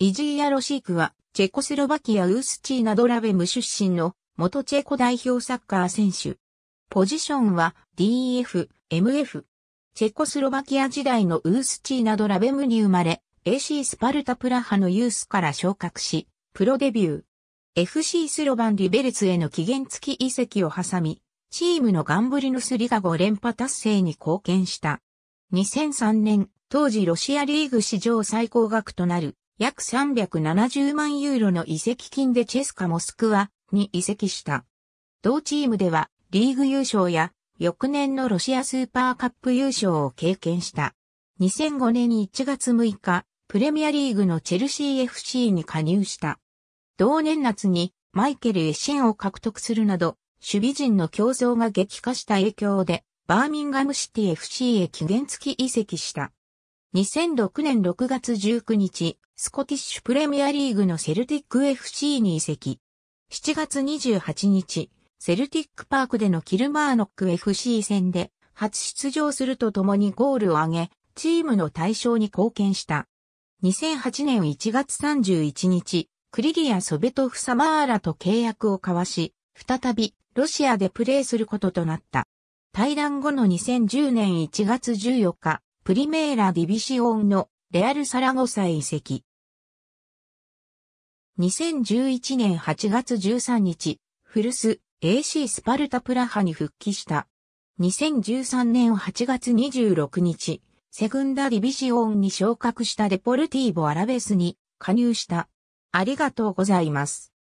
イジーヤ・ロシークは、チェコスロバキア・ウースチーナ・ドラベム出身の、元チェコ代表サッカー選手。ポジションは、DF e、MF。チェコスロバキア時代のウースチーナ・ドラベムに生まれ、AC スパルタプラハのユースから昇格し、プロデビュー。FC スロバン・リベルツへの期限付き移籍を挟み、チームのガンブリヌスリガ5連覇達成に貢献した。2003年、当時ロシアリーグ史上最高額となる約370万ユーロの移籍金でチェスカ・モスクワに移籍した。同チームではリーグ優勝や翌年のロシアスーパーカップ優勝を経験した。2005年1月6日、プレミアリーグのチェルシー FC に加入した。同年夏にマイケル・エシンを獲得するなど、守備陣の競争が激化した影響で、バーミンガムシティ FC へ期限付き移籍した。2006年6月19日、スコティッシュプレミアリーグのセルティック FC に移籍。7月28日、セルティックパークでのキルマーノック FC 戦で初出場するとともにゴールを挙げ、チームの対象に貢献した。2008年1月31日、クリリア・ソベトフ・サマーラと契約を交わし、再びロシアでプレーすることとなった。対談後の2010年1月14日、プリメーラ・ディビシオンのレアル・サラゴサへ移籍。2011年8月13日、フルス AC スパルタプラハに復帰した。2013年8月26日、セグンダ・ディビシオンに昇格したデポルティーボ・アラベスに加入した。ありがとうございます。